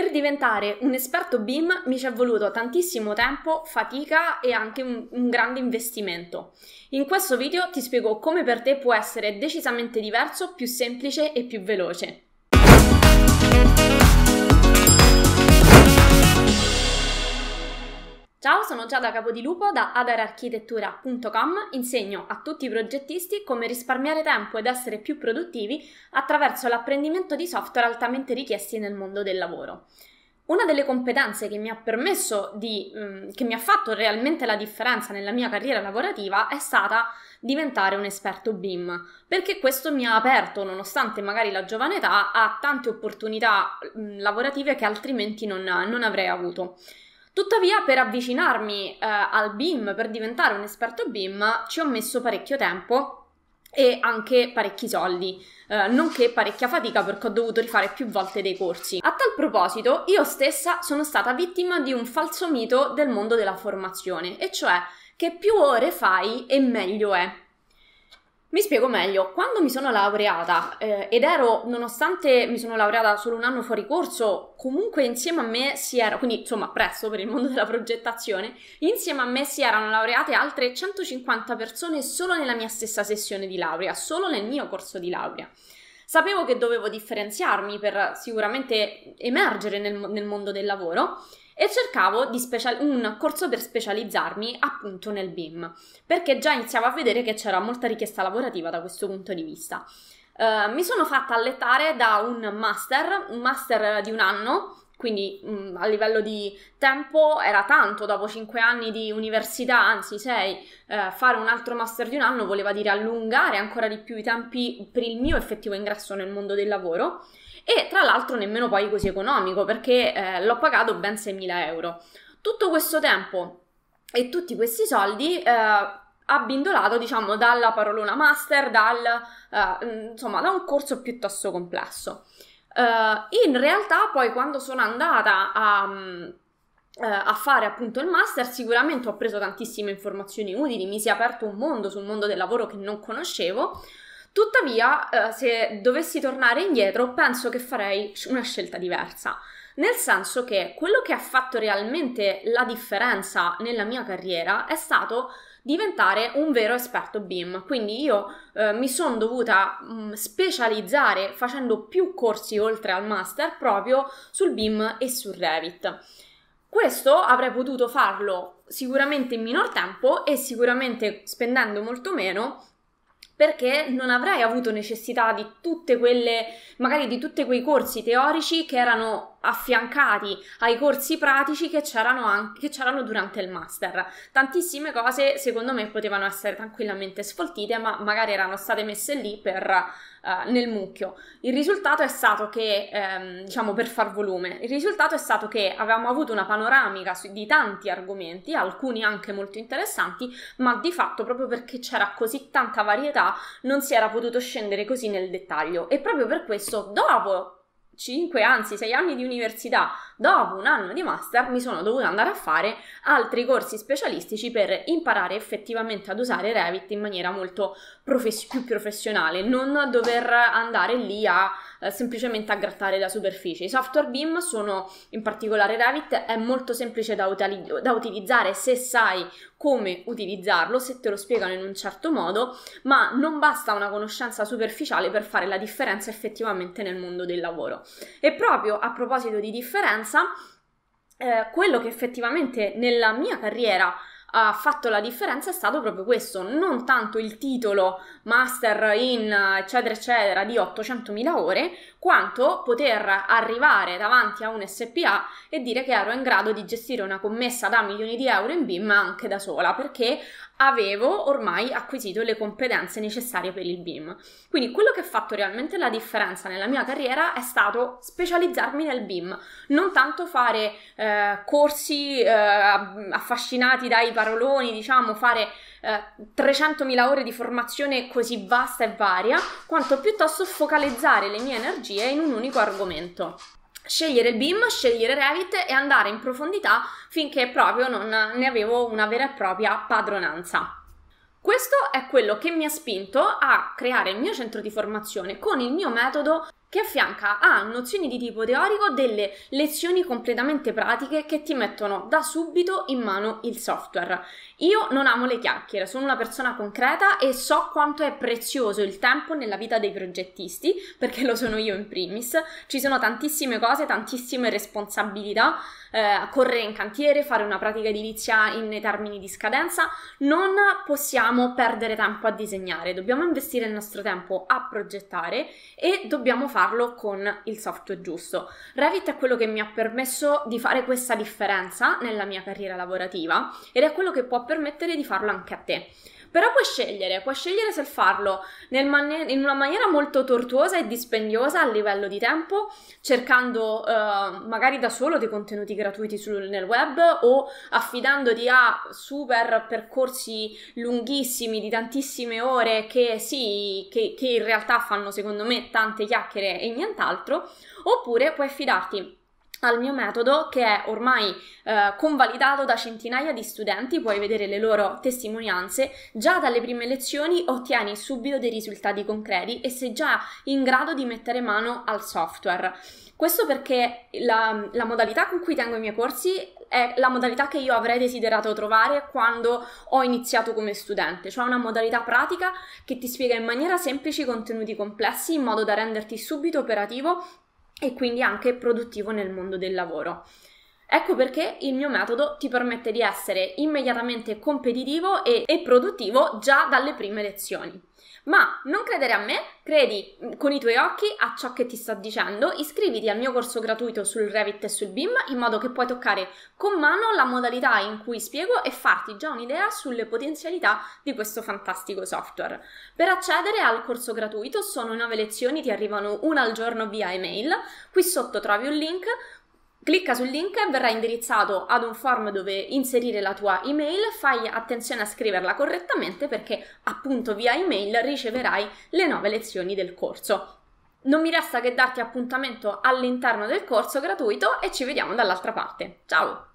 Per diventare un esperto BIM mi ci è voluto tantissimo tempo, fatica e anche un, un, grande investimento. In questo video ti spiego come per te può essere decisamente diverso, più semplice e più veloce. sono Giada Capodilupo da adararchitettura.com, insegno a tutti i progettisti come risparmiare tempo ed essere più produttivi attraverso l'apprendimento di software altamente richiesti nel mondo del lavoro. Una delle competenze che mi ha permesso di, mm, che mi ha fatto realmente la differenza nella mia carriera lavorativa è stata diventare un esperto BIM, perché questo mi ha aperto, nonostante magari la giovane età, a tante opportunità mm, lavorative che altrimenti non, non avrei avuto. Tuttavia, per avvicinarmi eh, al BIM, per diventare un esperto BIM, ci ho messo parecchio tempo e anche parecchi soldi, eh, nonché parecchia fatica perché ho dovuto rifare più volte dei corsi. A tal proposito, io stessa sono stata vittima di un falso mito del mondo della formazione, e cioè che più ore fai e meglio è. Mi spiego meglio, quando mi sono laureata eh, ed ero, nonostante mi sono laureata solo un anno fuori corso, comunque insieme a me si era, quindi insomma presto per il mondo della progettazione, insieme a me si erano laureate altre 150 persone solo nella mia stessa sessione di laurea, solo nel mio corso di laurea. Sapevo che dovevo differenziarmi per sicuramente emergere nel, nel mondo del lavoro e cercavo special- un corso per specializzarmi appunto nel BIM, perché già iniziavo a vedere che c'era molta richiesta lavorativa da questo punto di vista. Uh, mi sono fatta allettare da un master, un master di un anno, quindi mh, mm, a livello di tempo era tanto, dopo 5 anni di università, anzi 6, eh, fare un altro master di un anno voleva dire allungare ancora di più i tempi per il mio effettivo ingresso nel mondo del lavoro e tra l'altro nemmeno poi così economico perché eh, l'ho pagato ben 6.000 euro. Tutto questo tempo e tutti questi soldi eh, abbindolato diciamo dalla parolona master, dal, eh, mm, insomma da un corso piuttosto complesso. Eh, in realtà poi quando sono andata a mm, eh, a fare appunto il master, sicuramente ho preso tantissime informazioni utili, mi si è aperto un mondo sul mondo del lavoro che non conoscevo, Tuttavia, eh, se dovessi tornare indietro, penso che farei una scelta diversa. Nel senso che quello che ha fatto realmente la differenza nella mia carriera è stato diventare un vero esperto BIM. Quindi io eh, mi sono dovuta mh, mm, specializzare facendo più corsi oltre al master proprio sul BIM e sul Revit. Questo avrei potuto farlo sicuramente in minor tempo e sicuramente spendendo molto meno perché non avrei avuto necessità di tutte quelle, magari di tutti quei corsi teorici che erano affiancati ai corsi pratici che c'erano, anche, che c'erano durante il master. Tantissime cose secondo me potevano essere tranquillamente sfoltite, ma magari erano state messe lì per eh, nel mucchio. Il risultato è stato che, ehm, diciamo per far volume, il risultato è stato che avevamo avuto una panoramica su, di tanti argomenti, alcuni anche molto interessanti, ma di fatto proprio perché c'era così tanta varietà non si era potuto scendere così nel dettaglio e proprio per questo dopo 5, anzi 6 anni di università, dopo un anno di master mi sono dovuta andare a fare altri corsi specialistici per imparare effettivamente ad usare Revit in maniera molto profes- più professionale, non dover andare lì a eh, semplicemente a grattare la superficie. I software BIM sono, in particolare Revit, è molto semplice da, utali- da utilizzare se sai come utilizzarlo, se te lo spiegano in un certo modo, ma non basta una conoscenza superficiale per fare la differenza effettivamente nel mondo del lavoro. E proprio a proposito di differenza, eh, quello che effettivamente nella mia carriera ha fatto la differenza è stato proprio questo, non tanto il titolo master in eccetera eccetera di 800.000 ore, quanto poter arrivare davanti a un SPA e dire che ero in grado di gestire una commessa da milioni di euro in BIM anche da sola, perché avevo ormai acquisito le competenze necessarie per il BIM. Quindi quello che ha fatto realmente la differenza nella mia carriera è stato specializzarmi nel BIM, non tanto fare eh, corsi eh, affascinati dai paroloni, diciamo, fare eh, 300.000 ore di formazione così vasta e varia, quanto piuttosto focalizzare le mie energie in un unico argomento scegliere il BIM, scegliere Revit e andare in profondità finché proprio non ne avevo una vera e propria padronanza. Questo è quello che mi ha spinto a creare il mio centro di formazione con il mio metodo che affianca a nozioni di tipo teorico delle lezioni completamente pratiche che ti mettono da subito in mano il software. Io non amo le chiacchiere, sono una persona concreta e so quanto è prezioso il tempo nella vita dei progettisti, perché lo sono io in primis. Ci sono tantissime cose, tantissime responsabilità, eh, correre in cantiere, fare una pratica edilizia in termini di scadenza, non possiamo perdere tempo a disegnare, dobbiamo investire il nostro tempo a progettare e dobbiamo fare farlo con il software giusto. Revit è quello che mi ha permesso di fare questa differenza nella mia carriera lavorativa ed è quello che può permettere di farlo anche a te. Però puoi scegliere, puoi scegliere se farlo man- in una maniera molto tortuosa e dispendiosa a livello di tempo, cercando eh, magari da solo dei contenuti gratuiti sul, nel web o affidandoti a super percorsi lunghissimi di tantissime ore che sì, che, che in realtà fanno secondo me tante chiacchiere e nient'altro, oppure puoi affidarti al mio metodo che è ormai eh, convalidato da centinaia di studenti, puoi vedere le loro testimonianze, già dalle prime lezioni ottieni subito dei risultati concreti e sei già in grado di mettere mano al software. Questo perché la, la modalità con cui tengo i miei corsi è la modalità che io avrei desiderato trovare quando ho iniziato come studente, cioè una modalità pratica che ti spiega in maniera semplice i contenuti complessi in modo da renderti subito operativo e quindi anche produttivo nel mondo del lavoro. Ecco perché il mio metodo ti permette di essere immediatamente competitivo e, e produttivo già dalle prime lezioni. Ma non credere a me, credi con i tuoi occhi a ciò che ti sto dicendo, iscriviti al mio corso gratuito sul Revit e sul BIM in modo che puoi toccare con mano la modalità in cui spiego e farti già un'idea sulle potenzialità di questo fantastico software. Per accedere al corso gratuito sono 9 lezioni, ti arrivano una al giorno via email, qui sotto trovi un link Clicca sul link e verrai indirizzato ad un form dove inserire la tua email, fai attenzione a scriverla correttamente perché appunto via email riceverai le nuove lezioni del corso. Non mi resta che darti appuntamento all'interno del corso gratuito e ci vediamo dall'altra parte. Ciao!